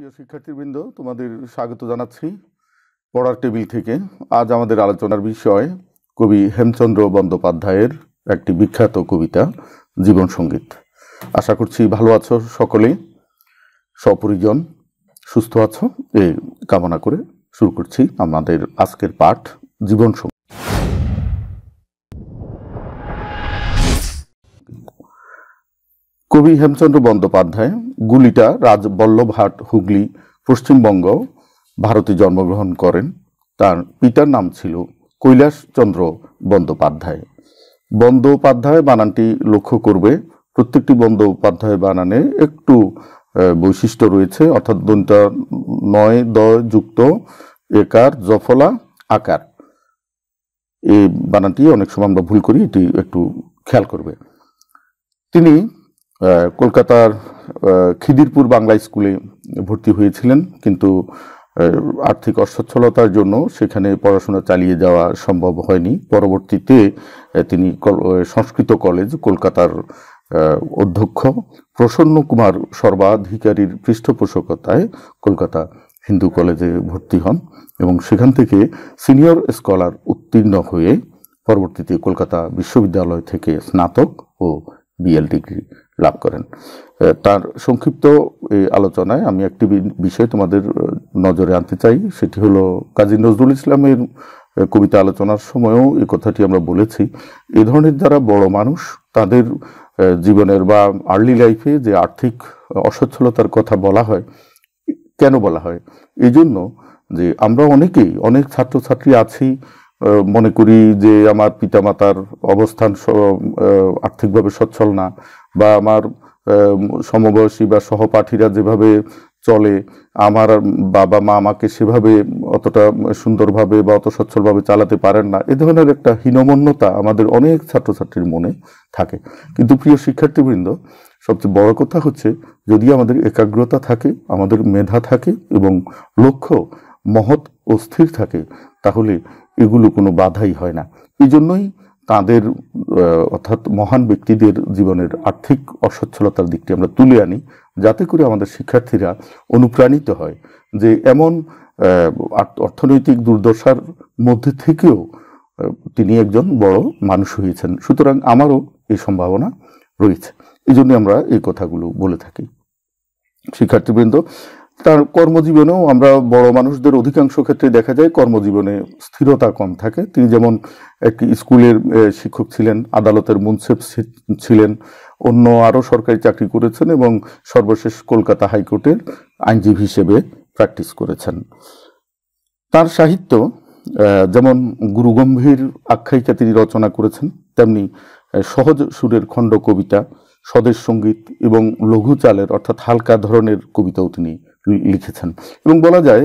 প্রিয় শিক্ষার্থীবৃন্দ তোমাদের স্বাগত জানাচ্ছি পড়ার টেবিল থেকে আজ আমাদের আলোচনার বিষয় কবি হেমচন্দ্র বন্দ্যোপাধ্যায়ের একটি বিখ্যাত কবিতা জীবন সঙ্গীত আশা করছি ভালো আছো সকলে সপরিজন সুস্থ আছো এ কামনা করে শুরু করছি আমাদের আজকের পাঠ জীবন সঙ্গীত কবি হেমচন্দ্র বন্দ্যোপাধ্যায় গুলিটা রাজবল্লভহাট হুগলি পশ্চিমবঙ্গ ভারতে জন্মগ্রহণ করেন তার পিতার নাম ছিল কৈলাসচন্দ্র বন্দ্যোপাধ্যায় বন্দ্যোপাধ্যায় বানানটি লক্ষ্য করবে প্রত্যেকটি বন্দ্যোপাধ্যায় বানানে একটু বৈশিষ্ট্য রয়েছে অর্থাৎ দন্তা নয় দয় যুক্ত একার জফলা আকার এই বানানটি অনেক সময় আমরা ভুল করি এটি একটু খেয়াল করবে তিনি কলকাতার খিদিরপুর বাংলা স্কুলে ভর্তি হয়েছিলেন কিন্তু আর্থিক অসচ্ছলতার জন্য সেখানে পড়াশোনা চালিয়ে যাওয়া সম্ভব হয়নি পরবর্তীতে তিনি সংস্কৃত কলেজ কলকাতার অধ্যক্ষ প্রসন্ন কুমার সর্বাধিকারীর পৃষ্ঠপোষকতায় কলকাতা হিন্দু কলেজে ভর্তি হন এবং সেখান থেকে সিনিয়র স্কলার উত্তীর্ণ হয়ে পরবর্তীতে কলকাতা বিশ্ববিদ্যালয় থেকে স্নাতক ও বিএল ডিগ্রি লাভ করেন তার সংক্ষিপ্ত এই আলোচনায় আমি একটি বিষয় তোমাদের নজরে আনতে চাই সেটি হলো কাজী নজরুল ইসলামের কবিতা আলোচনার সময়ও এই কথাটি আমরা বলেছি এ ধরনের যারা বড় মানুষ তাদের জীবনের বা আর্লি লাইফে যে আর্থিক অসচ্ছলতার কথা বলা হয় কেন বলা হয় এই জন্য যে আমরা অনেকেই অনেক ছাত্রছাত্রী আছি মনে করি যে আমার পিতামাতার অবস্থান আর্থিকভাবে সচ্ছল না বা আমার সমবয়সী বা সহপাঠীরা যেভাবে চলে আমার বাবা মা আমাকে সেভাবে অতটা সুন্দরভাবে বা অত সচ্ছলভাবে চালাতে পারেন না এ ধরনের একটা হীনমন্যতা আমাদের অনেক ছাত্রছাত্রীর মনে থাকে কিন্তু প্রিয় শিক্ষার্থীবৃন্দ সবচেয়ে বড় কথা হচ্ছে যদি আমাদের একাগ্রতা থাকে আমাদের মেধা থাকে এবং লক্ষ্য মহৎ অস্থির থাকে তাহলে এগুলো কোনো বাধাই হয় না এই জন্যই তাঁদের অর্থাৎ মহান ব্যক্তিদের জীবনের আর্থিক অসচ্ছলতার দিকটি আমরা তুলে আনি যাতে করে আমাদের শিক্ষার্থীরা অনুপ্রাণিত হয় যে এমন অর্থনৈতিক দুর্দশার মধ্যে থেকেও তিনি একজন বড় মানুষ হয়েছেন সুতরাং আমারও এই সম্ভাবনা রয়েছে এই আমরা এই কথাগুলো বলে থাকি শিক্ষার্থীবৃন্দ তার কর্মজীবনেও আমরা বড় মানুষদের অধিকাংশ ক্ষেত্রে দেখা যায় কর্মজীবনে স্থিরতা কম থাকে তিনি যেমন একটি স্কুলের শিক্ষক ছিলেন আদালতের মুনসেফ ছিলেন অন্য আরও সরকারি চাকরি করেছেন এবং সর্বশেষ কলকাতা হাইকোর্টের আইনজীবী হিসেবে প্র্যাকটিস করেছেন তার সাহিত্য যেমন গুরুগম্ভীর আখ্যায়িকা তিনি রচনা করেছেন তেমনি সহজ সুরের খণ্ড কবিতা স্বদেশ সঙ্গীত এবং লঘু চালের অর্থাৎ হালকা ধরনের কবিতাও তিনি লিখেছেন এবং বলা যায়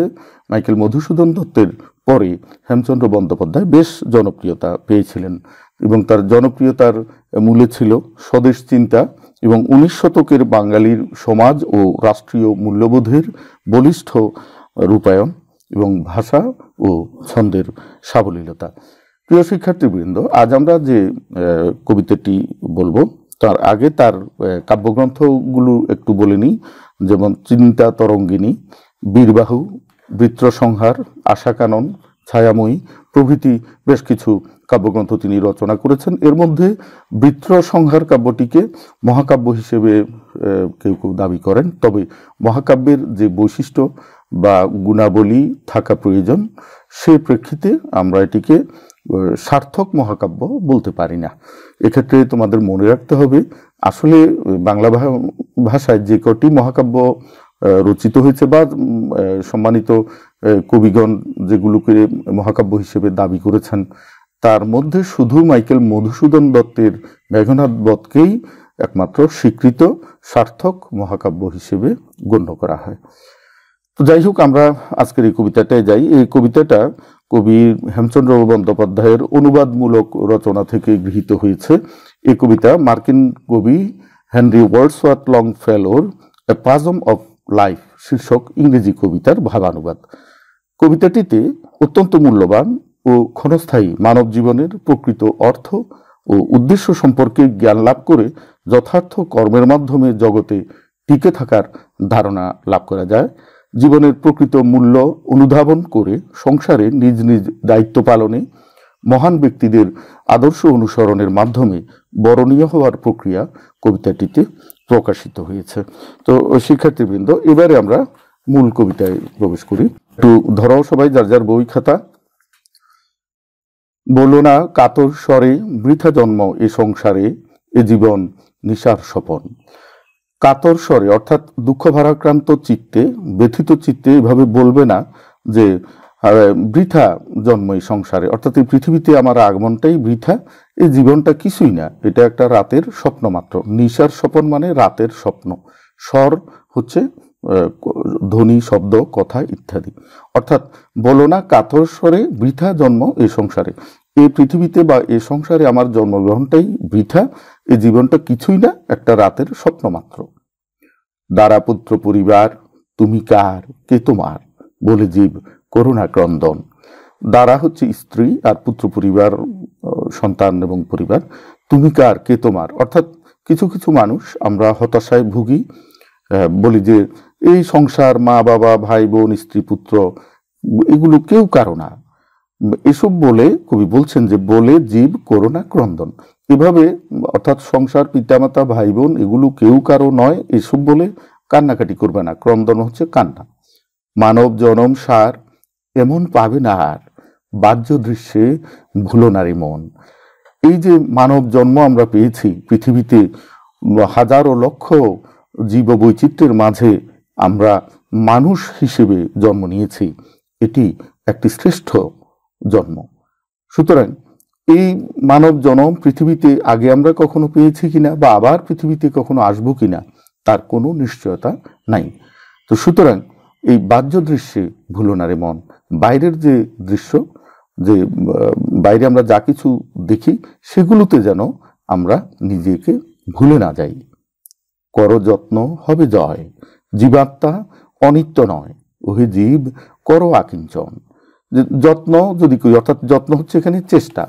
মাইকেল মধুসূদন দত্তের পরে হেমচন্দ্র বন্দ্যোপাধ্যায় বেশ জনপ্রিয়তা পেয়েছিলেন এবং তার জনপ্রিয়তার মূলে ছিল স্বদেশ চিন্তা এবং উনিশ শতকের বাঙালির সমাজ ও রাষ্ট্রীয় মূল্যবোধের বলিষ্ঠ রূপায়ণ এবং ভাষা ও ছন্দের সাবলীলতা প্রিয় শিক্ষার্থীবৃন্দ আজ আমরা যে কবিতাটি বলবো তার আগে তার কাব্যগ্রন্থগুলো একটু বলে নিই যেমন চিন্তা তরঙ্গিনী বীরবাহু বৃত্রসংহার আশাকানন ছায়াময়ী প্রভৃতি বেশ কিছু কাব্যগ্রন্থ তিনি রচনা করেছেন এর মধ্যে বৃত্রসংহার কাব্যটিকে মহাকাব্য হিসেবে কেউ কেউ দাবি করেন তবে মহাকাব্যের যে বৈশিষ্ট্য বা গুণাবলী থাকা প্রয়োজন সে প্রেক্ষিতে আমরা এটিকে সার্থক মহাকাব্য বলতে পারি না এক্ষেত্রে তোমাদের মনে রাখতে হবে আসলে বাংলা ভাষায় যে কটি মহাকাব্য রচিত হয়েছে বা সম্মানিত কবিগণ যেগুলোকে মহাকাব্য হিসেবে দাবি করেছেন তার মধ্যে শুধু মাইকেল মধুসূদন দত্তের মেঘনাথ বধকেই একমাত্র স্বীকৃত সার্থক মহাকাব্য হিসেবে গণ্য করা হয় তো যাই হোক আমরা আজকের এই কবিতাটায় যাই এই কবিতাটা কবি হেমচন্দ্র বন্দ্যোপাধ্যায়ের অনুবাদমূলক রচনা থেকে গৃহীত হয়েছে এ কবিতা মার্কিন কবি হেনরি ওয়াট লং ফেলোর এ পাজম অফ লাইফ শীর্ষক ইংরেজি কবিতার ভাবানুবাদ কবিতাটিতে অত্যন্ত মূল্যবান ও ক্ষণস্থায়ী মানব জীবনের প্রকৃত অর্থ ও উদ্দেশ্য সম্পর্কে জ্ঞান লাভ করে যথার্থ কর্মের মাধ্যমে জগতে টিকে থাকার ধারণা লাভ করা যায় জীবনের প্রকৃত মূল্য অনুধাবন করে সংসারে নিজ নিজ দায়িত্ব পালনে মহান ব্যক্তিদের আদর্শ অনুসরণের মাধ্যমে বরণীয় হওয়ার প্রক্রিয়া কবিতাটিতে প্রকাশিত হয়েছে তো শিক্ষার্থীবৃন্দ এবারে আমরা মূল কবিতায় প্রবেশ করি একটু ধরাও সবাই যার যার বই খাতা বলো না কাতর স্বরে বৃথা জন্ম এ সংসারে এ জীবন নিশার স্বপন কাতর স্বরে অর্থাৎ দুঃখ ভারাক্রান্ত চিত্তে ব্যথিত চিত্তে এভাবে বলবে না যে বৃথা জন্ম এই সংসারে অর্থাৎ এই পৃথিবীতে আমার আগমনটাই বৃথা এই জীবনটা কিছুই না এটা একটা রাতের স্বপ্ন মাত্র নিশার স্বপন মানে রাতের স্বপ্ন স্বর হচ্ছে ধ্বনি শব্দ কথা ইত্যাদি অর্থাৎ বলো না কাতর স্বরে বৃথা জন্ম এ সংসারে এ পৃথিবীতে বা এ সংসারে আমার জন্মগ্রহণটাই বৃথা এই জীবনটা কিছুই না একটা রাতের স্বপ্ন মাত্র পুত্র পরিবার তুমি কার কে তোমার বলে জীব করুণা ক্রন্দন দ্বারা হচ্ছে স্ত্রী আর পুত্র পরিবার সন্তান এবং পরিবার তুমি কার কে তোমার অর্থাৎ কিছু কিছু মানুষ আমরা হতাশায় ভুগি বলি যে এই সংসার মা বাবা ভাই বোন স্ত্রী পুত্র এগুলো কেউ কারো না এসব বলে কবি বলছেন যে বলে জীব করোনা ক্রন্দন এভাবে অর্থাৎ সংসার পিতামাতা ভাই বোন এগুলো কেউ কারো নয় এসব বলে কান্নাকাটি করবে না ক্রমদন হচ্ছে কান্না মানব জনম সার এমন পাবে না আর বাহ্য দৃশ্যে ভুলো নারী মন এই যে মানব জন্ম আমরা পেয়েছি পৃথিবীতে হাজারো লক্ষ জীব বৈচিত্র্যের মাঝে আমরা মানুষ হিসেবে জন্ম নিয়েছি এটি একটি শ্রেষ্ঠ জন্ম সুতরাং এই মানব জনম পৃথিবীতে আগে আমরা কখনো পেয়েছি কিনা বা আবার পৃথিবীতে কখনো আসবো কিনা তার কোনো নিশ্চয়তা নাই তো সুতরাং এই বাহ্য দৃশ্যে ভুলো না রে মন বাইরের যে দৃশ্য যে বাইরে আমরা যা কিছু দেখি সেগুলোতে যেন আমরা নিজেকে ভুলে না যাই কর যত্ন হবে জয় জীবাত্মা অনিত্য নয় ওহে জীব কর আকিঞ্চন যত্ন যদি অর্থাৎ যত্ন হচ্ছে এখানে চেষ্টা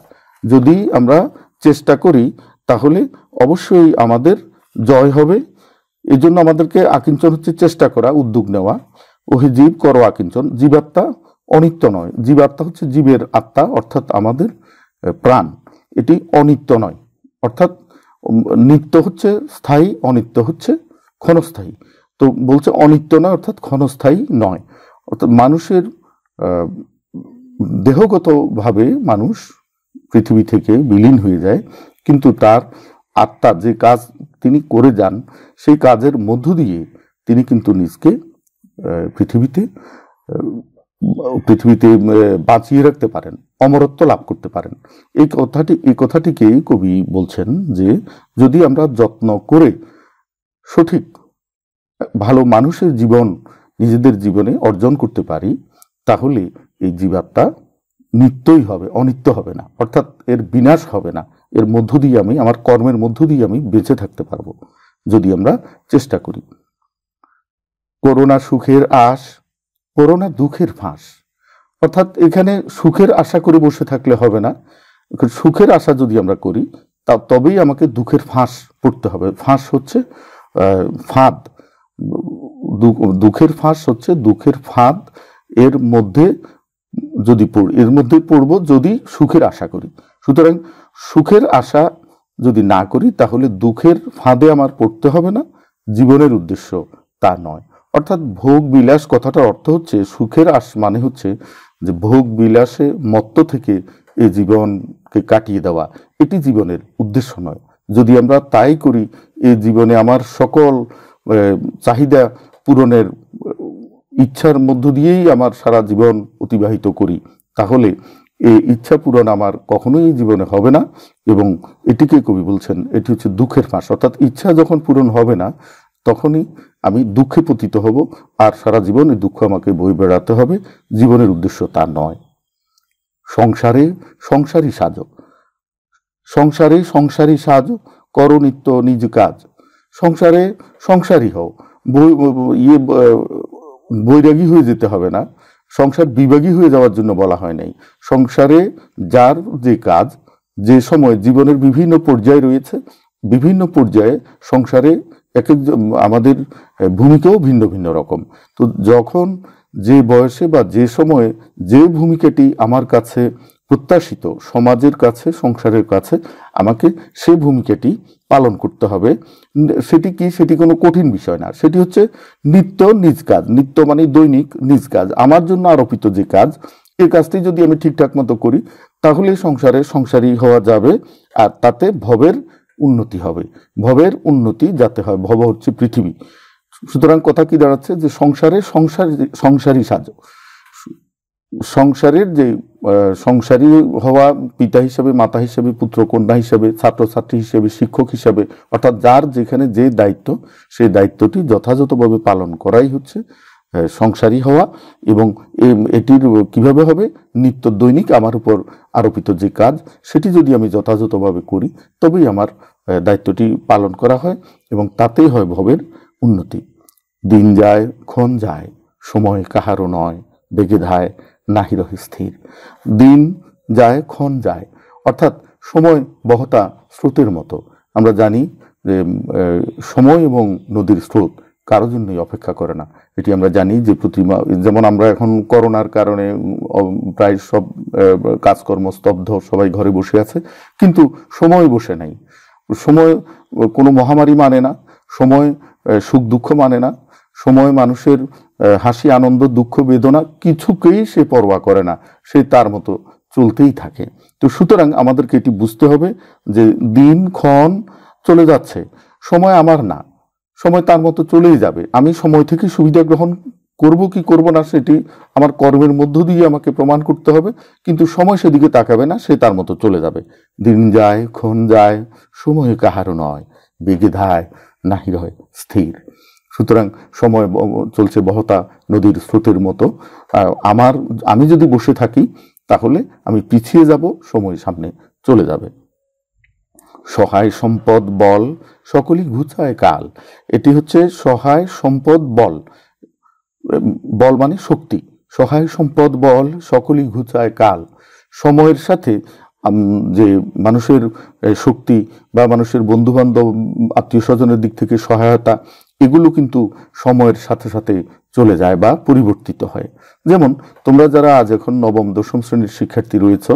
যদি আমরা চেষ্টা করি তাহলে অবশ্যই আমাদের জয় হবে এই জন্য আমাদেরকে আকিঞ্চন হচ্ছে চেষ্টা করা উদ্যোগ নেওয়া ওহে জীব করো আকিঞ্চন জীবাত্মা অনিত্য নয় জীবাত্মা হচ্ছে জীবের আত্মা অর্থাৎ আমাদের প্রাণ এটি অনিত্য নয় অর্থাৎ নিত্য হচ্ছে স্থায়ী অনিত্য হচ্ছে ক্ষণস্থায়ী তো বলছে অনিত্য নয় অর্থাৎ ক্ষণস্থায়ী নয় অর্থাৎ মানুষের দেহগতভাবে মানুষ পৃথিবী থেকে বিলীন হয়ে যায় কিন্তু তার আত্মা যে কাজ তিনি করে যান সেই কাজের মধ্য দিয়ে তিনি কিন্তু নিজকে পৃথিবীতে পৃথিবীতে বাঁচিয়ে রাখতে পারেন অমরত্ব লাভ করতে পারেন এই কথাটি এই কথাটিকে কবি বলছেন যে যদি আমরা যত্ন করে সঠিক ভালো মানুষের জীবন নিজেদের জীবনে অর্জন করতে পারি তাহলে এই জীবাত্মা নিত্যই হবে অনিত্য হবে না অর্থাৎ এর বিনাশ হবে না এর মধ্য দিয়ে আমি আমার কর্মের মধ্য দিয়ে আমি বেঁচে থাকতে পারবো যদি আমরা চেষ্টা করি করোনা সুখের আশ করোনা দুঃখের ফাঁস অর্থাৎ এখানে সুখের আশা করে বসে থাকলে হবে না সুখের আশা যদি আমরা করি তা তবেই আমাকে দুঃখের ফাঁস পড়তে হবে ফাঁস হচ্ছে ফাঁদ দুঃখের ফাঁস হচ্ছে দুঃখের ফাঁদ এর মধ্যে যদি পড়ি এর মধ্যে পড়ব যদি সুখের আশা করি সুতরাং সুখের আশা যদি না করি তাহলে দুঃখের ফাঁদে আমার পড়তে হবে না জীবনের উদ্দেশ্য তা নয় অর্থাৎ ভোগ বিলাস কথাটার অর্থ হচ্ছে সুখের আশ মানে হচ্ছে যে ভোগ বিলাসে মত্ত থেকে এ জীবনকে কাটিয়ে দেওয়া এটি জীবনের উদ্দেশ্য নয় যদি আমরা তাই করি এ জীবনে আমার সকল চাহিদা পূরণের ইচ্ছার মধ্য দিয়েই আমার সারা জীবন অতিবাহিত করি তাহলে এই ইচ্ছা পূরণ আমার কখনোই জীবনে হবে না এবং এটিকে কবি বলছেন এটি হচ্ছে দুঃখের ফাঁস অর্থাৎ ইচ্ছা যখন পূরণ হবে না তখনই আমি দুঃখে পতিত হব আর সারা জীবনে দুঃখ আমাকে বই বেড়াতে হবে জীবনের উদ্দেশ্য তা নয় সংসারে সংসারী সাজ সংসারে সংসারী সাজ করণিত্য নিত্য নিজ কাজ সংসারে সংসারী হও ইয়ে বৈরাগী হয়ে যেতে হবে না সংসার বিভাগী হয়ে যাওয়ার জন্য বলা হয় নাই সংসারে যার যে কাজ যে সময় জীবনের বিভিন্ন পর্যায়ে রয়েছে বিভিন্ন পর্যায়ে সংসারে এক এক আমাদের ভূমিকাও ভিন্ন ভিন্ন রকম তো যখন যে বয়সে বা যে সময়ে যে ভূমিকাটি আমার কাছে প্রত্যাশিত সমাজের কাছে সংসারের কাছে আমাকে সে ভূমিকাটি পালন করতে হবে সেটি কি সেটি কোনো কঠিন বিষয় না সেটি হচ্ছে নিত্য নিজ কাজ নিত্য মানে দৈনিক নিজ কাজ আমার জন্য আরোপিত যে কাজ এ কাজটি যদি আমি ঠিকঠাক মতো করি তাহলে সংসারে সংসারী হওয়া যাবে আর তাতে ভবের উন্নতি হবে ভবের উন্নতি যাতে হয় ভব হচ্ছে পৃথিবী সুতরাং কথা কি দাঁড়াচ্ছে যে সংসারে সংসার সংসারী সাজ সংসারের যে সংসারী হওয়া পিতা হিসাবে মাতা হিসাবে পুত্র কন্যা হিসেবে ছাত্রছাত্রী হিসেবে শিক্ষক হিসাবে অর্থাৎ যার যেখানে যে দায়িত্ব সেই দায়িত্বটি যথাযথভাবে পালন করাই হচ্ছে সংসারী হওয়া এবং এটির কিভাবে হবে নিত্য দৈনিক আমার উপর আরোপিত যে কাজ সেটি যদি আমি যথাযথভাবে করি তবেই আমার দায়িত্বটি পালন করা হয় এবং তাতেই হয় ভবের উন্নতি দিন যায় ক্ষণ যায় সময় কাহারও নয় বেগে ধায় নাহি রহি স্থির দিন যায় ক্ষণ যায় অর্থাৎ সময় বহতা স্রোতের মতো আমরা জানি যে সময় এবং নদীর স্রোত কারো জন্যই অপেক্ষা করে না এটি আমরা জানি যে প্রতিমা যেমন আমরা এখন করোনার কারণে প্রায় সব কাজকর্ম স্তব্ধ সবাই ঘরে বসে আছে কিন্তু সময় বসে নাই সময় কোনো মহামারী মানে না সময় সুখ দুঃখ মানে না সময় মানুষের হাসি আনন্দ দুঃখ বেদনা কিছুকেই সে পরোয়া করে না সে তার মতো চলতেই থাকে তো সুতরাং আমাদেরকে এটি বুঝতে হবে যে দিন ক্ষণ চলে যাচ্ছে সময় আমার না সময় তার মতো চলেই যাবে আমি সময় থেকে সুবিধা গ্রহণ করব কি করব না সেটি আমার কর্মের মধ্য দিয়ে আমাকে প্রমাণ করতে হবে কিন্তু সময় সেদিকে তাকাবে না সে তার মতো চলে যাবে দিন যায় ক্ষণ যায় সময় কাহারও নয় বেগে ধায় নাহি রয় স্থির সুতরাং সময় চলছে বহতা নদীর স্রোতের মতো আমার আমি যদি বসে থাকি তাহলে আমি পিছিয়ে যাব সময় সামনে চলে যাবে সহায় সম্পদ বল সকলই ঘুচায় কাল এটি হচ্ছে সহায় সম্পদ বল বল মানে শক্তি সহায় সম্পদ বল সকলই ঘুচায় কাল সময়ের সাথে যে মানুষের শক্তি বা মানুষের বন্ধুবান্ধব আত্মীয় স্বজনের দিক থেকে সহায়তা এগুলো কিন্তু সময়ের সাথে সাথে চলে যায় বা পরিবর্তিত হয় যেমন তোমরা যারা আজ এখন নবম দশম শ্রেণীর শিক্ষার্থী রয়েছ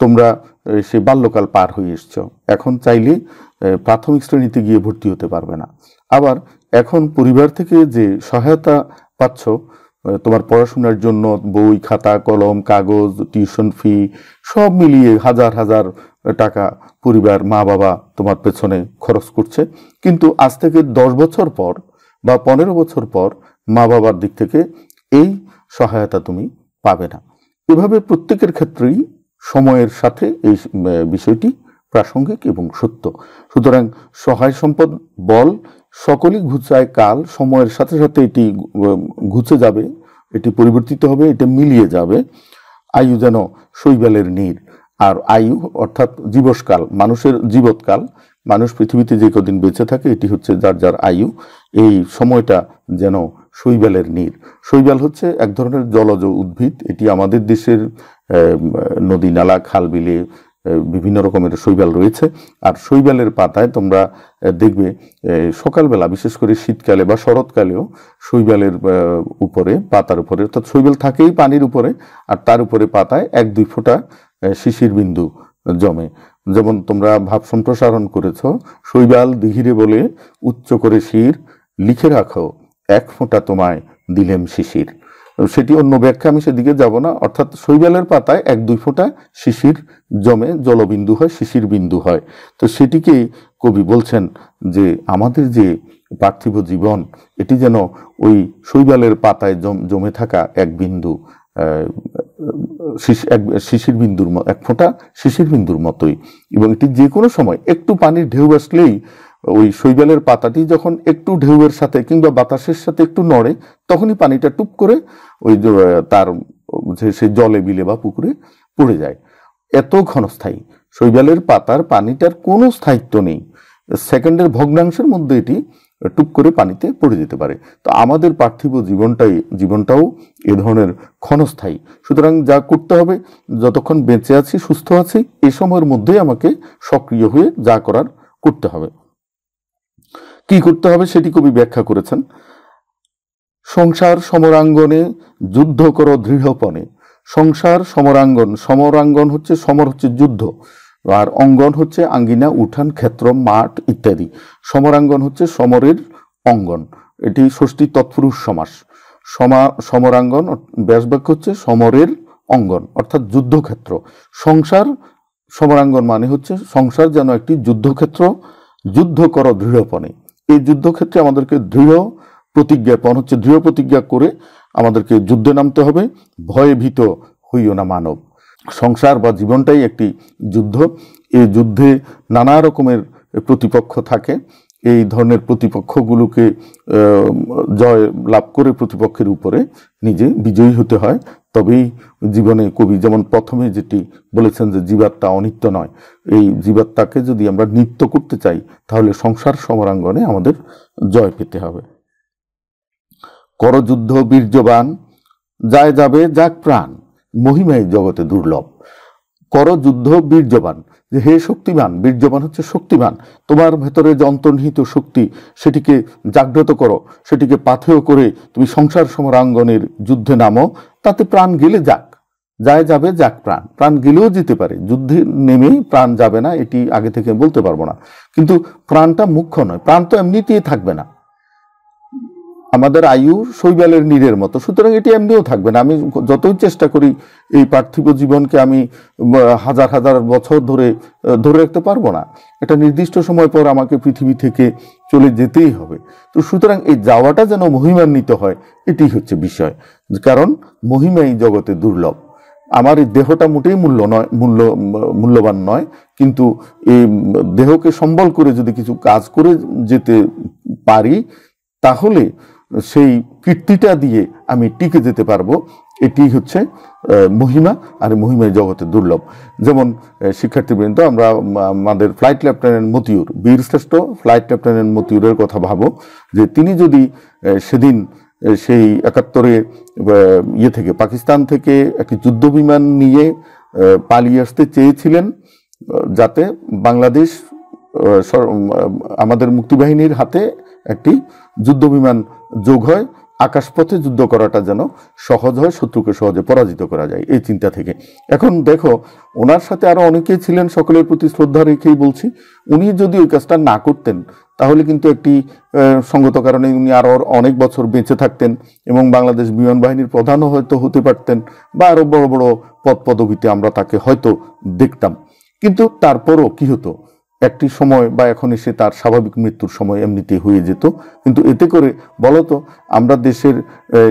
তোমরা সে বাল্যকাল পার হয়ে এসছ এখন চাইলে প্রাথমিক শ্রেণীতে গিয়ে ভর্তি হতে পারবে না আবার এখন পরিবার থেকে যে সহায়তা পাচ্ছ তোমার পড়াশোনার জন্য বই খাতা কলম কাগজ টিউশন ফি সব মিলিয়ে হাজার হাজার টাকা পরিবার মা বাবা তোমার পেছনে খরচ করছে কিন্তু আজ থেকে দশ বছর পর বা পনেরো বছর পর মা বাবার দিক থেকে এই সহায়তা তুমি পাবে না এভাবে প্রত্যেকের ক্ষেত্রেই সময়ের সাথে এই বিষয়টি প্রাসঙ্গিক এবং সত্য সুতরাং সহায় সম্পদ বল সকলই ঘুচায় কাল সময়ের সাথে সাথে এটি ঘুচে যাবে এটি পরিবর্তিত হবে এটা মিলিয়ে যাবে আয়ু যেন শৈবালের নীর আর আয়ু অর্থাৎ জীবসকাল মানুষের জীবৎকাল মানুষ পৃথিবীতে যে কদিন বেঁচে থাকে এটি হচ্ছে যার যার আয়ু এই সময়টা যেন শৈবালের নীর শৈবাল হচ্ছে এক ধরনের জলজ উদ্ভিদ এটি আমাদের দেশের নদী নালা খাল বিলে বিভিন্ন রকমের শৈবাল রয়েছে আর শৈবালের পাতায় তোমরা দেখবে সকালবেলা বিশেষ করে শীতকালে বা শরৎকালেও শৈবালের উপরে পাতার উপরে অর্থাৎ শৈবাল থাকেই পানির উপরে আর তার উপরে পাতায় এক দুই ফোঁটা শিশির বিন্দু জমে যেমন তোমরা ভাব সম্প্রসারণ করেছ শৈবাল দিঘিরে বলে উচ্চ করে শির লিখে রাখো এক ফোঁটা তোমায় দিলেম শিশির সেটি অন্য ব্যাখ্যা আমি সেদিকে যাব না অর্থাৎ শৈবালের পাতায় এক দুই ফোঁটা শিশির জমে জলবিন্দু হয় শিশির বিন্দু হয় তো সেটিকে কবি বলছেন যে আমাদের যে পার্থিব জীবন এটি যেন ওই শৈবালের পাতায় জমে থাকা এক বিন্দু শিশির বিন্দুর এক ফোঁটা শিশির বিন্দুর মতোই এবং এটি যে কোনো সময় একটু পানির ঢেউ আসলেই ওই শৈবালের পাতাটি যখন একটু ঢেউয়ের সাথে কিংবা বাতাসের সাথে একটু নড়ে তখনই পানিটা টুপ করে ওই তার সে জলে বিলে বা পুকুরে পড়ে যায় এত ঘনস্থায়ী শৈবালের পাতার পানিটার কোনো স্থায়িত্ব নেই সেকেন্ডের ভগ্নাংশের মধ্যে এটি টুপ করে পানিতে পড়ে যেতে পারে তো আমাদের পার্থিব জীবনটাই জীবনটাও এ ধরনের ক্ষণস্থায়ী সুতরাং যা করতে হবে যতক্ষণ বেঁচে আছি সুস্থ আছি এ সময়ের মধ্যেই আমাকে সক্রিয় হয়ে যা করার করতে হবে কি করতে হবে সেটি কবি ব্যাখ্যা করেছেন সংসার সমরাঙ্গনে যুদ্ধ করো দৃঢ়পণে সংসার সমরাঙ্গন সমরাঙ্গন হচ্ছে সমর হচ্ছে যুদ্ধ আর অঙ্গন হচ্ছে আঙ্গিনা উঠান ক্ষেত্র মাঠ ইত্যাদি সমরাঙ্গন হচ্ছে সমরের অঙ্গন এটি ষষ্ঠী তৎপুরুষ সমাস সমা সমরাঙ্গন ব্যাসবাক্য হচ্ছে সমরের অঙ্গন অর্থাৎ যুদ্ধক্ষেত্র সংসার সমরাঙ্গন মানে হচ্ছে সংসার যেন একটি যুদ্ধক্ষেত্র যুদ্ধ কর দৃঢ়পণে এই যুদ্ধক্ষেত্রে আমাদেরকে দৃঢ় প্রতিজ্ঞাপন হচ্ছে দৃঢ় প্রতিজ্ঞা করে আমাদেরকে যুদ্ধে নামতে হবে ভয়ে ভীত হইও না মানব সংসার বা জীবনটাই একটি যুদ্ধ এই যুদ্ধে নানা রকমের প্রতিপক্ষ থাকে এই ধরনের প্রতিপক্ষগুলোকে জয় লাভ করে প্রতিপক্ষের উপরে নিজে বিজয়ী হতে হয় তবেই জীবনে কবি যেমন প্রথমে যেটি বলেছেন যে জীবাত্মা অনিত্য নয় এই জীবাত্মাকে যদি আমরা নিত্য করতে চাই তাহলে সংসার সমরাঙ্গনে আমাদের জয় পেতে হবে করযুদ্ধ বীর্যবান যায় যাবে যাক প্রাণ মহিমায় জগতে দুর্লভ কর যুদ্ধ বীর্যবান যে হে শক্তিমান বীর্যবান হচ্ছে শক্তিমান তোমার ভেতরে যে অন্তর্নিহিত শক্তি সেটিকে জাগ্রত করো সেটিকে পাথেয় করে তুমি সংসার সমরাঙ্গনের যুদ্ধে নামো তাতে প্রাণ গেলে যাক যায় যাবে যাক প্রাণ প্রাণ গেলেও যেতে পারে যুদ্ধে নেমেই প্রাণ যাবে না এটি আগে থেকে বলতে পারবো না কিন্তু প্রাণটা মুখ্য নয় প্রাণ তো এমনিতেই থাকবে না আমাদের আয়ু শৈবালের নীরের মতো সুতরাং এটি এমনিও থাকবে না আমি যতই চেষ্টা করি এই পার্থিব জীবনকে আমি হাজার হাজার বছর ধরে ধরে রাখতে পারবো না একটা নির্দিষ্ট সময় পর আমাকে পৃথিবী থেকে চলে যেতেই হবে তো সুতরাং এই যাওয়াটা যেন মহিমান্বিত হয় এটি হচ্ছে বিষয় কারণ মহিমা এই জগতে দুর্লভ আমার এই দেহটা মোটেই মূল্য নয় মূল্য মূল্যবান নয় কিন্তু এই দেহকে সম্বল করে যদি কিছু কাজ করে যেতে পারি তাহলে সেই কীর্তিটা দিয়ে আমি টিকে যেতে পারবো এটি হচ্ছে মহিমা আর মহিমায় জগতে দুর্লভ যেমন শিক্ষার্থীবৃন্দ আমরা আমাদের ফ্লাইট লেফটেন্যান্ট মতিউর বীরশ্রেষ্ঠ ফ্লাইট লেফটেন্যান্ট মতিউরের কথা ভাবো যে তিনি যদি সেদিন সেই একাত্তরে ইয়ে থেকে পাকিস্তান থেকে একটি যুদ্ধ বিমান নিয়ে পালিয়ে আসতে চেয়েছিলেন যাতে বাংলাদেশ আমাদের মুক্তিবাহিনীর হাতে একটি যুদ্ধবিমান যোগ হয় আকাশপথে যুদ্ধ করাটা যেন সহজ হয় শত্রুকে সহজে পরাজিত করা যায় এই চিন্তা থেকে এখন দেখো ওনার সাথে আরও অনেকেই ছিলেন সকলের প্রতি শ্রদ্ধা রেখেই বলছি উনি যদি ওই কাজটা না করতেন তাহলে কিন্তু একটি সঙ্গত কারণে উনি আরও অনেক বছর বেঁচে থাকতেন এবং বাংলাদেশ বিমান বাহিনীর প্রধানও হয়তো হতে পারতেন বা আরও বড় বড় পদ পদবীতে আমরা তাকে হয়তো দেখতাম কিন্তু তারপরও কী হতো একটি সময় বা এখন এসে তার স্বাভাবিক মৃত্যুর সময় এমনিতেই হয়ে যেত কিন্তু এতে করে বলতো আমরা দেশের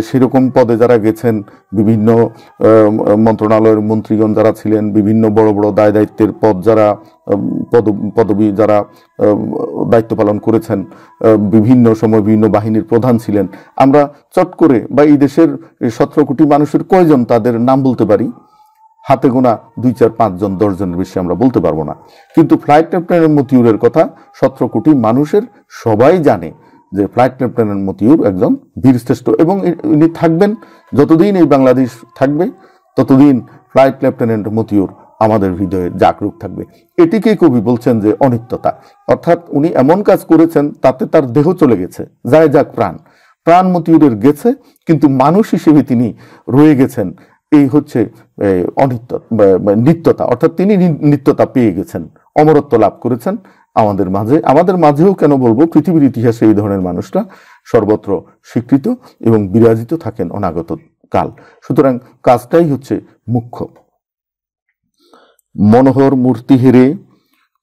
সেরকম পদে যারা গেছেন বিভিন্ন মন্ত্রণালয়ের মন্ত্রীগণ যারা ছিলেন বিভিন্ন বড় বড় দায় দায়িত্বের পদ যারা পদ পদবী যারা দায়িত্ব পালন করেছেন বিভিন্ন সময় বিভিন্ন বাহিনীর প্রধান ছিলেন আমরা চট করে বা এই দেশের সতেরো কোটি মানুষের কয়জন তাদের নাম বলতে পারি হাতে গোনা দুই চার পাঁচজন দশজনের বেশি আমরা বলতে পারবো না কিন্তু ফ্লাইট ক্যাপ্টেনের মতিউরের কথা সতেরো কোটি মানুষের সবাই জানে যে ফ্লাইট ক্যাপ্টেনের মতিউর একজন বীরশ্রেষ্ঠ এবং ইনি থাকবেন যতদিন এই বাংলাদেশ থাকবে ততদিন ফ্লাইট লেফটেন্যান্ট মতিউর আমাদের হৃদয়ে জাগরুক থাকবে এটিকেই কবি বলছেন যে অনিত্যতা অর্থাৎ উনি এমন কাজ করেছেন তাতে তার দেহ চলে গেছে যায় যাক প্রাণ প্রাণ মতিউরের গেছে কিন্তু মানুষ হিসেবে তিনি রয়ে গেছেন এই হচ্ছে অনিত্য নিত্যতা অর্থাৎ তিনি নিত্যতা পেয়ে গেছেন অমরত্ব লাভ করেছেন আমাদের মাঝে আমাদের মাঝেও কেন বলবো পৃথিবীর ইতিহাসে এই ধরনের মানুষরা সর্বত্র স্বীকৃত এবং বিরাজিত থাকেন অনাগত কাল সুতরাং কাজটাই হচ্ছে মুখ্য মনোহর মূর্তি হেরে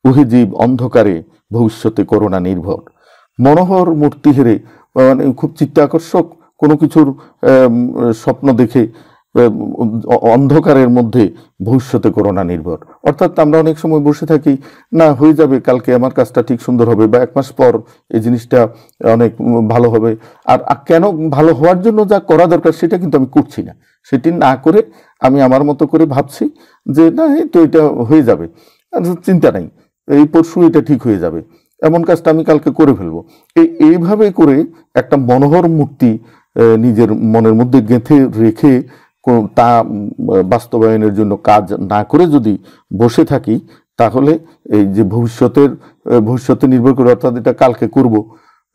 উহিজীব অন্ধকারে ভবিষ্যতে করোনা নির্ভর মনোহর মূর্তি হেরে মানে খুব চিত্তাকর্ষক কোনো কিছুর স্বপ্ন দেখে অন্ধকারের মধ্যে ভবিষ্যতে করোনা নির্ভর অর্থাৎ আমরা অনেক সময় বসে থাকি না হয়ে যাবে কালকে আমার কাজটা ঠিক সুন্দর হবে বা এক মাস পর এই জিনিসটা অনেক ভালো হবে আর কেন ভালো হওয়ার জন্য যা করা দরকার সেটা কিন্তু আমি করছি না সেটি না করে আমি আমার মতো করে ভাবছি যে না এই তো এটা হয়ে যাবে চিন্তা নাই এই পরশু এটা ঠিক হয়ে যাবে এমন কাজটা আমি কালকে করে ফেলবো এই এইভাবে করে একটা মনোহর মূর্তি নিজের মনের মধ্যে গেঁথে রেখে তা বাস্তবায়নের জন্য কাজ না করে যদি বসে থাকি তাহলে এই যে ভবিষ্যতের ভবিষ্যতে নির্ভর করে অর্থাৎ এটা কালকে করব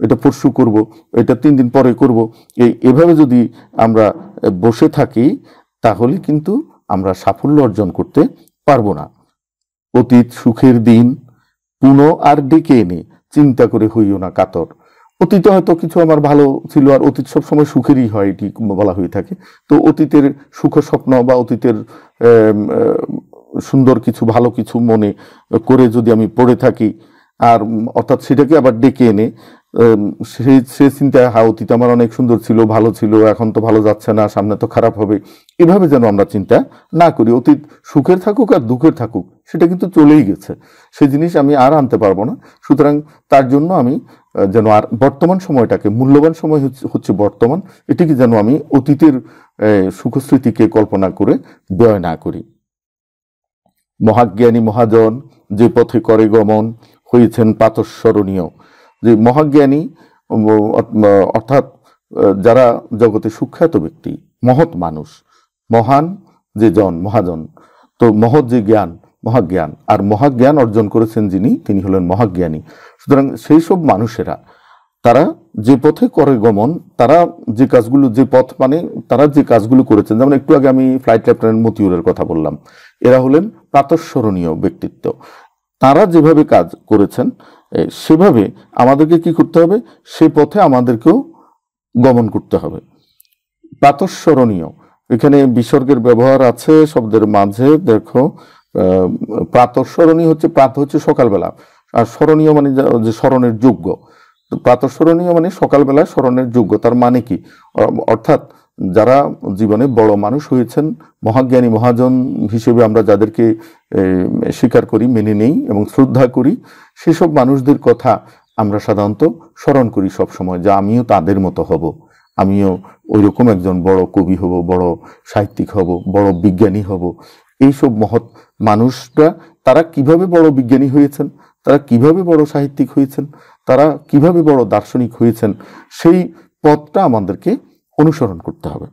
এটা পরশু করব এটা তিন দিন পরে করব এই এভাবে যদি আমরা বসে থাকি তাহলে কিন্তু আমরা সাফল্য অর্জন করতে পারবো না অতীত সুখের দিন পুনঃ আর ডেকে এনে চিন্তা করে হইও না কাতর অতীতে হয়তো কিছু আমার ভালো ছিল আর অতীত সবসময় সুখেরই হয় এটি বলা হয়ে থাকে তো অতীতের সুখ স্বপ্ন বা অতীতের সুন্দর কিছু ভালো কিছু মনে করে যদি আমি পড়ে থাকি আর অর্থাৎ সেটাকে আবার ডেকে এনে সেই সে চিন্তায় হা হ্যাঁ, অতীত আমার অনেক সুন্দর ছিল ভালো ছিল এখন তো ভালো যাচ্ছে না সামনে তো খারাপ হবে এভাবে যেন আমরা চিন্তা না করি অতীত সুখের থাকুক আর দুঃখের থাকুক সেটা কিন্তু চলেই গেছে সে জিনিস আমি আর আনতে পারবো না সুতরাং তার জন্য আমি যেন আর বর্তমান সময়টাকে মূল্যবান সময় হচ্ছে বর্তমান এটিকে যেন আমি অতীতের সুখস্মৃতিকে কল্পনা করে ব্যয় না করি মহাজ্ঞানী মহাজন যে পথে করে গমন হয়েছেন পাতস্মরণীয় যে মহাজ্ঞানী অর্থাৎ যারা জগতে সুখ্যাত ব্যক্তি মহৎ মানুষ মহান যে জন মহাজন তো মহৎ যে জ্ঞান মহাজ্ঞান আর মহাজ্ঞান অর্জন করেছেন যিনি তিনি হলেন মহাজ্ঞানী সুতরাং সেই সব মানুষেরা তারা যে পথে করে গমন তারা যে কাজগুলো যে পথ মানে তারা যে কাজগুলো করেছেন যেমন একটু আগে আমি ফ্লাইট ক্যাপ্টেন মতিউরের কথা বললাম এরা হলেন প্রাতঃস্মরণীয় ব্যক্তিত্ব তারা যেভাবে কাজ করেছেন সেভাবে আমাদেরকে কি করতে হবে সে পথে আমাদেরকেও গমন করতে হবে প্রাতঃস্মরণীয় এখানে বিসর্গের ব্যবহার আছে শব্দের মাঝে দেখো প্রাতঃস্মরণীয় হচ্ছে প্রাত হচ্ছে সকালবেলা আর স্মরণীয় মানে যে স্মরণের যোগ্য প্রাতঃস্মরণীয় মানে সকালবেলায় স্মরণের যোগ্য তার মানে কি অর্থাৎ যারা জীবনে বড় মানুষ হয়েছেন মহাজ্ঞানী মহাজন হিসেবে আমরা যাদেরকে স্বীকার করি মেনে নেই এবং শ্রদ্ধা করি সেসব মানুষদের কথা আমরা সাধারণত স্মরণ করি সব সময় যে আমিও তাদের মতো হব আমিও ওই রকম একজন বড় কবি হব বড় সাহিত্যিক হব বড় বিজ্ঞানী হব এইসব মহৎ মানুষরা তারা কিভাবে বড় বিজ্ঞানী হয়েছেন তারা কিভাবে বড় সাহিত্যিক হয়েছেন তারা কিভাবে বড় দার্শনিক হয়েছেন সেই পথটা আমাদেরকে অনুসরণ করতে হবে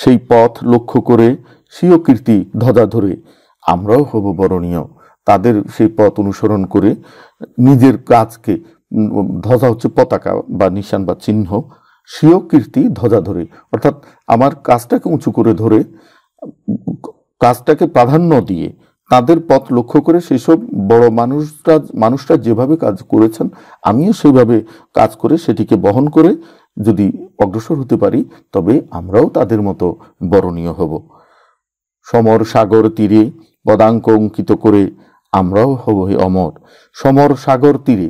সেই পথ লক্ষ্য করে স্বীয় কীর্তি ধদা ধরে আমরাও হব বরণীয় তাদের সেই পথ অনুসরণ করে নিজের কাজকে ধ্বজা হচ্ছে পতাকা বা নিশান বা চিহ্ন স্বীয় কীর্তি ধ্বজা ধরে অর্থাৎ আমার কাজটাকে উঁচু করে ধরে কাজটাকে প্রাধান্য দিয়ে তাদের পথ লক্ষ্য করে সেসব বড় মানুষরা মানুষরা যেভাবে কাজ করেছেন আমিও সেইভাবে কাজ করে সেটিকে বহন করে যদি অগ্রসর হতে পারি তবে আমরাও তাদের মতো বরণীয় হব সমর সাগর তীরে পদাঙ্ক অঙ্কিত করে আমরাও হব অমর সমর সাগর তীরে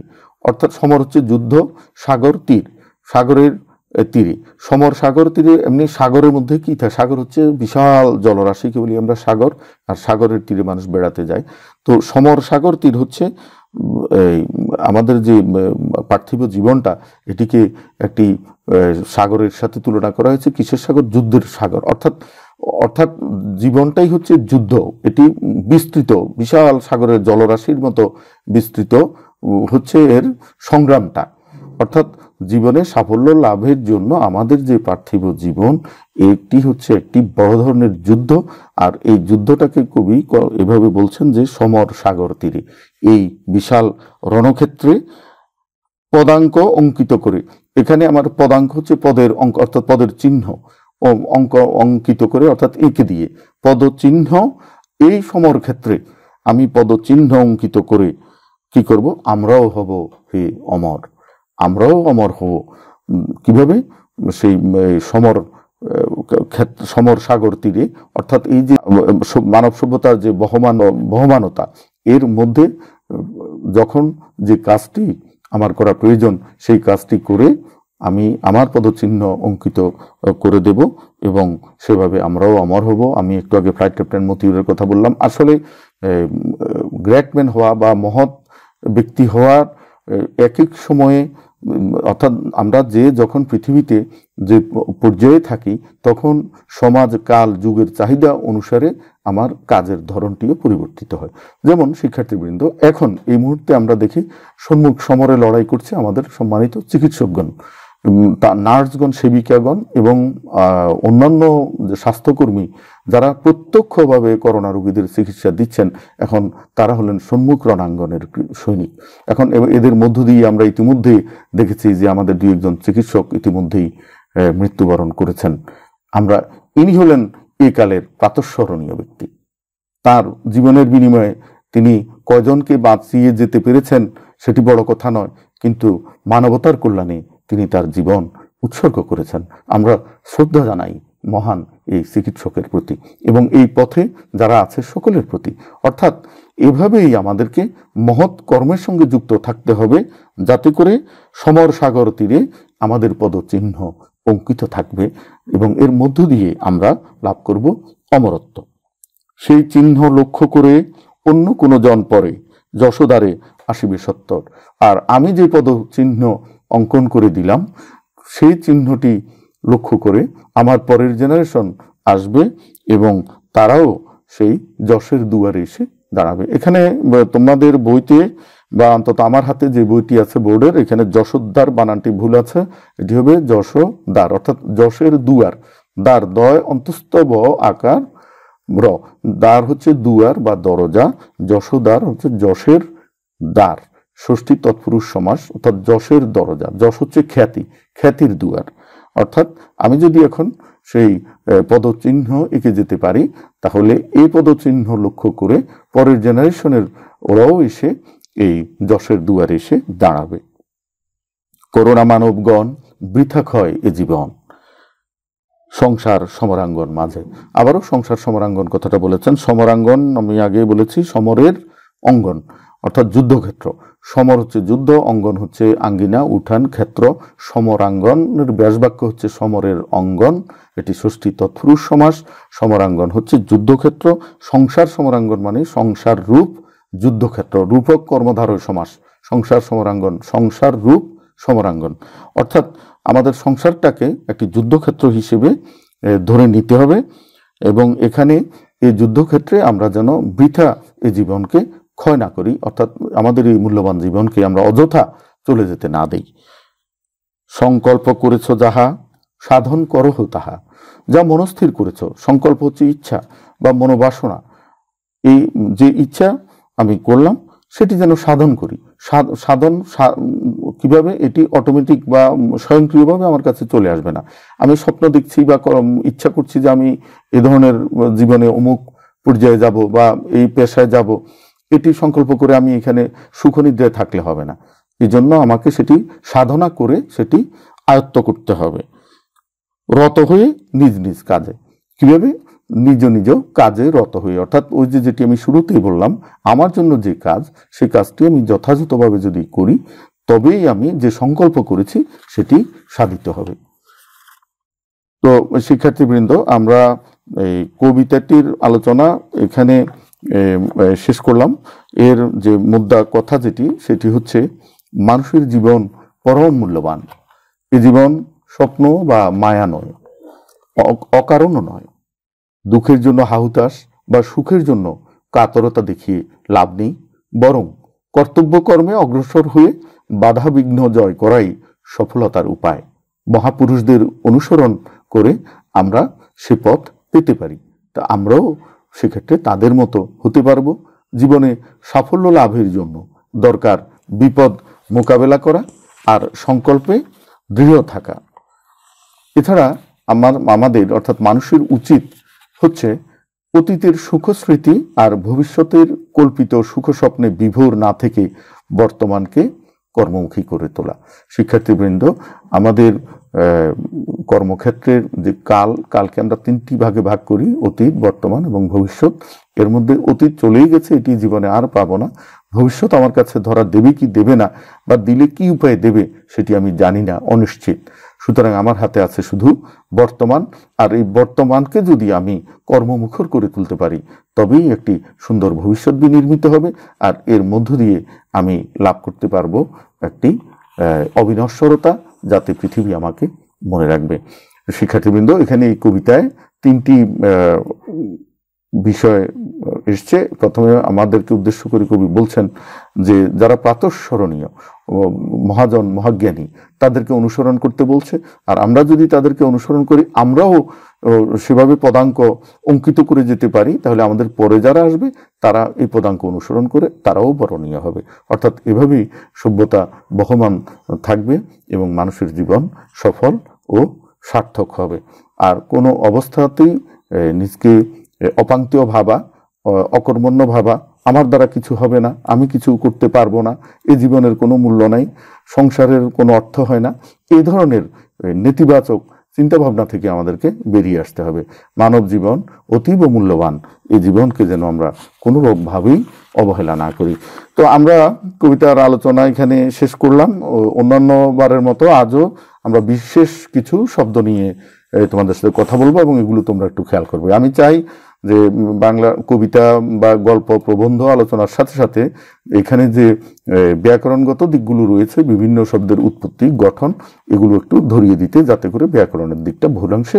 অর্থাৎ সমর হচ্ছে যুদ্ধ সাগর তীর সাগরের তীরে সমর সাগর তীরে এমনি সাগরের মধ্যে কী থাকে সাগর হচ্ছে বিশাল জলরাশিকে বলি আমরা সাগর আর সাগরের তীরে মানুষ বেড়াতে যায় তো সমর সাগর তীর হচ্ছে আমাদের যে পার্থিব জীবনটা এটিকে একটি সাগরের সাথে তুলনা করা হয়েছে কিসের সাগর যুদ্ধের সাগর অর্থাৎ অর্থাৎ জীবনটাই হচ্ছে যুদ্ধ এটি বিস্তৃত বিশাল সাগরের জলরাশির মতো বিস্তৃত হচ্ছে এর সংগ্রামটা অর্থাৎ জীবনে সাফল্য লাভের জন্য আমাদের যে পার্থিব জীবন এটি হচ্ছে একটি বড় ধরনের যুদ্ধ আর এই যুদ্ধটাকে কবি এভাবে বলছেন যে সমর সাগর তীরে এই বিশাল রণক্ষেত্রে পদাঙ্ক অঙ্কিত করে এখানে আমার পদাঙ্ক হচ্ছে পদের অঙ্ক অর্থাৎ পদের চিহ্ন অঙ্ক অঙ্কিত করে অর্থাৎ এঁকে দিয়ে পদচিহ্ন এই সমর ক্ষেত্রে আমি পদচিহ্ন অঙ্কিত করে কি করব আমরাও হব হে অমর আমরাও অমর হব কিভাবে সেই সমর ক্ষেত্র সমর সাগর তীরে অর্থাৎ এই যে মানব সভ্যতার যে বহমান বহমানতা এর মধ্যে যখন যে কাজটি আমার করা প্রয়োজন সেই কাজটি করে আমি আমার পদচিহ্ন অঙ্কিত করে দেব এবং সেভাবে আমরাও অমর হব আমি একটু আগে ফ্লাইট ক্যাপ্টেন মতিউরের কথা বললাম আসলে গ্র্যাটম্যান হওয়া বা মহৎ ব্যক্তি হওয়ার এক এক সময়ে অর্থাৎ আমরা যে যখন পৃথিবীতে যে পর্যায়ে থাকি তখন সমাজ কাল যুগের চাহিদা অনুসারে আমার কাজের ধরনটিও পরিবর্তিত হয় যেমন শিক্ষার্থীবৃন্দ এখন এই মুহূর্তে আমরা দেখি সম্মুখ সমরে লড়াই করছে আমাদের সম্মানিত চিকিৎসকগণ তার নার্সগণ সেবিকাগণ এবং অন্যান্য স্বাস্থ্যকর্মী যারা প্রত্যক্ষভাবে করোনা রোগীদের চিকিৎসা দিচ্ছেন এখন তারা হলেন সম্মুখ রণাঙ্গনের সৈনিক এখন এদের মধ্য দিয়ে আমরা ইতিমধ্যেই দেখেছি যে আমাদের দু একজন চিকিৎসক ইতিমধ্যেই মৃত্যুবরণ করেছেন আমরা ইনি হলেন একালের প্রাতঃস্মরণীয় ব্যক্তি তার জীবনের বিনিময়ে তিনি কয়জনকে বাঁচিয়ে যেতে পেরেছেন সেটি বড় কথা নয় কিন্তু মানবতার কল্যাণে তিনি তার জীবন উৎসর্গ করেছেন আমরা শ্রদ্ধা জানাই মহান এই চিকিৎসকের প্রতি এবং এই পথে যারা আছে সকলের প্রতি অর্থাৎ এভাবেই আমাদেরকে মহৎ কর্মের সঙ্গে যুক্ত থাকতে হবে যাতে করে সমর সাগর তীরে আমাদের পদচিহ্ন অঙ্কিত থাকবে এবং এর মধ্য দিয়ে আমরা লাভ করব অমরত্ব সেই চিহ্ন লক্ষ্য করে অন্য কোনো জন পরে যশোদারে আসিবে সত্তর আর আমি যে পদচিহ্ন অঙ্কন করে দিলাম সেই চিহ্নটি লক্ষ্য করে আমার পরের জেনারেশন আসবে এবং তারাও সেই যশের দুয়ারে এসে দাঁড়াবে এখানে তোমাদের বইতে বা অন্তত আমার হাতে যে বইটি আছে বোর্ডের এখানে যশোদ্দার বানানটি ভুল আছে এটি হবে যশোদ্বার অর্থাৎ যশের দুয়ার দ্বার দয় অন্তস্থ আকার ব্র দ্বার হচ্ছে দুয়ার বা দরজা যশোদ্বার হচ্ছে যশের দ্বার ষষ্ঠী তৎপুরুষ সমাস অর্থাৎ যশের দরজা যশ হচ্ছে খ্যাতি খ্যাতির দুয়ার অর্থাৎ আমি যদি এখন সেই পদচিহ্ন এঁকে যেতে পারি তাহলে এই পদচিহ্ন লক্ষ্য করে পরের জেনারেশনের ওরাও এসে এই যশের দুয়ারে এসে দাঁড়াবে করোনা মানবগণ বৃথা ক্ষয় এ জীবন সংসার সমরাঙ্গন মাঝে আবারও সংসার সমরাঙ্গন কথাটা বলেছেন সমরাঙ্গন আমি আগে বলেছি সমরের অঙ্গন অর্থাৎ যুদ্ধক্ষেত্র সমর হচ্ছে যুদ্ধ অঙ্গন হচ্ছে আঙ্গিনা উঠান ক্ষেত্র সমরাঙ্গনের ব্যাসবাক্য হচ্ছে সমরের অঙ্গন এটি ষষ্ঠী তথ্রুষ সমাস সমরাঙ্গন হচ্ছে যুদ্ধক্ষেত্র সংসার সমরাঙ্গন মানে সংসার রূপ যুদ্ধক্ষেত্র রূপক কর্মধারয় সমাস সংসার সমরাঙ্গন সংসার রূপ সমরাঙ্গন অর্থাৎ আমাদের সংসারটাকে একটি যুদ্ধক্ষেত্র হিসেবে ধরে নিতে হবে এবং এখানে এই যুদ্ধক্ষেত্রে আমরা যেন বৃথা এই জীবনকে ক্ষয় না করি অর্থাৎ আমাদের এই মূল্যবান জীবনকে আমরা অযথা চলে যেতে না দেই সংকল্প করেছ যাহা সাধন করহ তাহা যা মনস্থির করেছ সংকল্প হচ্ছে ইচ্ছা বা মনোবাসনা এই যে ইচ্ছা আমি করলাম সেটি যেন সাধন করি সাধন কিভাবে এটি অটোমেটিক বা স্বয়ংক্রিয়ভাবে আমার কাছে চলে আসবে না আমি স্বপ্ন দেখছি বা ইচ্ছা করছি যে আমি এ ধরনের জীবনে অমুক পর্যায়ে যাব বা এই পেশায় যাব এটি সংকল্প করে আমি এখানে সুখনিদ্রায় থাকলে হবে না এজন্য আমাকে সেটি সাধনা করে সেটি আয়ত্ত করতে হবে রত হয়ে নিজ নিজ কাজে কীভাবে নিজ নিজ কাজে রত হয়ে অর্থাৎ ওই যে যেটি আমি শুরুতেই বললাম আমার জন্য যে কাজ সে কাজটি আমি যথাযথভাবে যদি করি তবেই আমি যে সংকল্প করেছি সেটি সাধিত হবে তো শিক্ষার্থীবৃন্দ আমরা এই কবিতাটির আলোচনা এখানে শেষ করলাম এর যে মুদ্রা কথা যেটি সেটি হচ্ছে মানুষের জীবন পরম মূল্যবান এ জীবন স্বপ্ন বা মায়া নয় অকারণও নয় দুঃখের জন্য হাহুতাস বা সুখের জন্য কাতরতা দেখিয়ে লাভ নেই বরং কর্তব্যকর্মে অগ্রসর হয়ে বাধা বিঘ্ন জয় করাই সফলতার উপায় মহাপুরুষদের অনুসরণ করে আমরা সে পথ পেতে পারি তা আমরাও সেক্ষেত্রে তাদের মতো হতে পারব জীবনে সাফল্য লাভের জন্য দরকার বিপদ মোকাবেলা করা আর সংকল্পে দৃঢ় থাকা এছাড়া আমার আমাদের অর্থাৎ মানুষের উচিত হচ্ছে অতীতের সুখস্মৃতি আর ভবিষ্যতের কল্পিত সুখস্বপ্নে বিভোর না থেকে বর্তমানকে কর্মমুখী করে তোলা শিক্ষার্থীবৃন্দ আমাদের কর্মক্ষেত্রের যে কাল কালকে আমরা তিনটি ভাগে ভাগ করি অতীত বর্তমান এবং ভবিষ্যৎ এর মধ্যে অতীত চলেই গেছে এটি জীবনে আর পাবো না ভবিষ্যৎ আমার কাছে ধরা দেবে কি দেবে না বা দিলে কি উপায় দেবে সেটি আমি জানি না অনিশ্চিত সুতরাং আমার হাতে আছে শুধু বর্তমান আর এই বর্তমানকে যদি আমি কর্মমুখর করে তুলতে পারি তবেই একটি সুন্দর ভবিষ্যৎ বিনির্মিত হবে আর এর মধ্য দিয়ে আমি লাভ করতে পারব একটি অবিনশ্বরতা যাতে পৃথিবী আমাকে মনে রাখবে শিক্ষার্থীবৃন্দ এখানে এই কবিতায় তিনটি বিষয় এসছে প্রথমে আমাদেরকে উদ্দেশ্য করে কবি বলছেন যে যারা প্রাতঃস্মরণীয় মহাজন মহাজ্ঞানী তাদেরকে অনুসরণ করতে বলছে আর আমরা যদি তাদেরকে অনুসরণ করি আমরাও সেভাবে পদাঙ্ক অঙ্কিত করে যেতে পারি তাহলে আমাদের পরে যারা আসবে তারা এই পদাঙ্ক অনুসরণ করে তারাও বরণীয় হবে অর্থাৎ এভাবেই সভ্যতা বহমান থাকবে এবং মানুষের জীবন সফল ও সার্থক হবে আর কোনো অবস্থাতেই নিজকে অপাঙ্ক্তীয় ভাবা অকর্মণ্য ভাবা আমার দ্বারা কিছু হবে না আমি কিছু করতে পারবো না এ জীবনের কোনো মূল্য নাই সংসারের কোনো অর্থ হয় না এ ধরনের নেতিবাচক চিন্তাভাবনা থেকে আমাদেরকে বেরিয়ে আসতে হবে মানব জীবন অতীব মূল্যবান এই জীবনকে যেন আমরা কোনোরকমভাবেই অবহেলা না করি তো আমরা কবিতার আলোচনা এখানে শেষ করলাম অন্যান্য বারের মতো আজও আমরা বিশেষ কিছু শব্দ নিয়ে তোমাদের সাথে কথা বলবো এবং এগুলো তোমরা একটু খেয়াল করবে আমি চাই যে বাংলা কবিতা বা গল্প প্রবন্ধ আলোচনার সাথে সাথে এখানে যে ব্যাকরণগত দিকগুলো রয়েছে বিভিন্ন শব্দের উৎপত্তি গঠন এগুলো একটু ধরিয়ে দিতে যাতে করে ব্যাকরণের দিকটা ভুলাংশে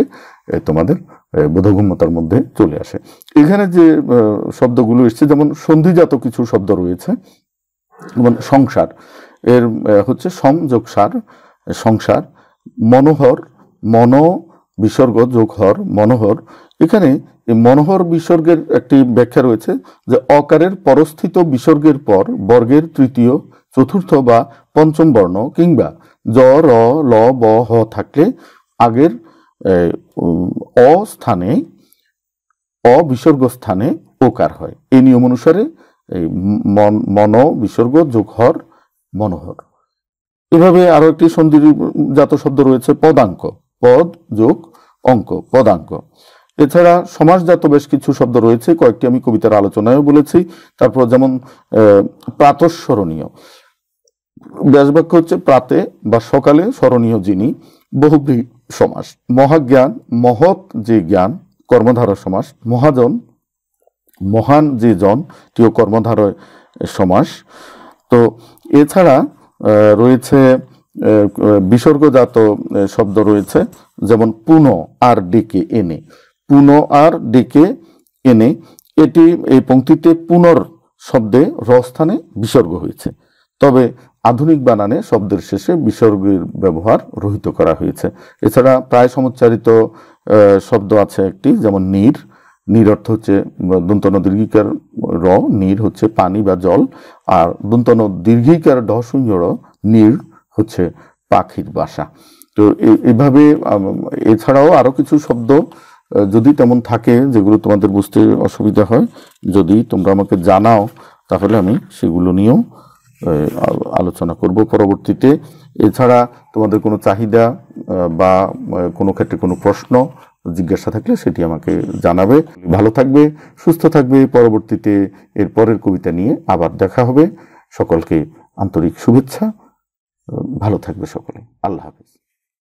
তোমাদের বোধগম্যতার মধ্যে চলে আসে এখানে যে শব্দগুলো এসছে যেমন সন্ধিজাত কিছু শব্দ রয়েছে যেমন সংসার এর হচ্ছে সংযোগ সার সংসার মনোহর মনো বিসর্গ যোগ হর মনোহর এখানে এই মনোহর বিসর্গের একটি ব্যাখ্যা রয়েছে যে অকারের পরস্থিত বিসর্গের পর বর্গের তৃতীয় চতুর্থ বা পঞ্চম বর্ণ কিংবা জ র ল ব হ থাকলে আগের অ স্থানে অবিসর্গ স্থানে ওকার হয় এই নিয়ম অনুসারে এই মন বিসর্গ যোগ হর মনোহর এভাবে আরও একটি জাত শব্দ রয়েছে পদাঙ্ক পদ যোগ অঙ্ক পদাঙ্ক এছাড়া সমাজজাত বেশ কিছু শব্দ রয়েছে কয়েকটি আমি কবিতার আলোচনায়ও বলেছি তারপর যেমন প্রাতঃস্মরণীয় ব্যাসবাক্য হচ্ছে প্রাতে বা সকালে স্মরণীয় যিনি বহুব্রী সমাস মহাজ্ঞান মহৎ যে জ্ঞান কর্মধারয় সমাস মহাজন মহান যে জন টিও কর্মধারয় সমাস তো এছাড়া রয়েছে বিসর্গজাত শব্দ রয়েছে যেমন পুন আর ডেকে এনে পুন আর ডেকে এনে এটি এই পংক্তিতে পুনর শব্দে রস্থানে বিসর্গ হয়েছে তবে আধুনিক বানানে শব্দের শেষে বিসর্গের ব্যবহার রহিত করা হয়েছে এছাড়া প্রায় সমুচ্চারিত শব্দ আছে একটি যেমন নীর নীর অর্থ হচ্ছে দন্তন দীর্ঘিকার র নীর হচ্ছে পানি বা জল আর দন্তন দীর্ঘিকার ঢ র নীর হচ্ছে পাখির বাসা তো এভাবে এছাড়াও আরও কিছু শব্দ যদি তেমন থাকে যেগুলো তোমাদের বুঝতে অসুবিধা হয় যদি তোমরা আমাকে জানাও তাহলে আমি সেগুলো নিয়েও আলোচনা করব পরবর্তীতে এছাড়া তোমাদের কোনো চাহিদা বা কোনো ক্ষেত্রে কোনো প্রশ্ন জিজ্ঞাসা থাকলে সেটি আমাকে জানাবে ভালো থাকবে সুস্থ থাকবে পরবর্তীতে এর পরের কবিতা নিয়ে আবার দেখা হবে সকলকে আন্তরিক শুভেচ্ছা ভালো থাকবে সকলে আল্লাহ হাফিজ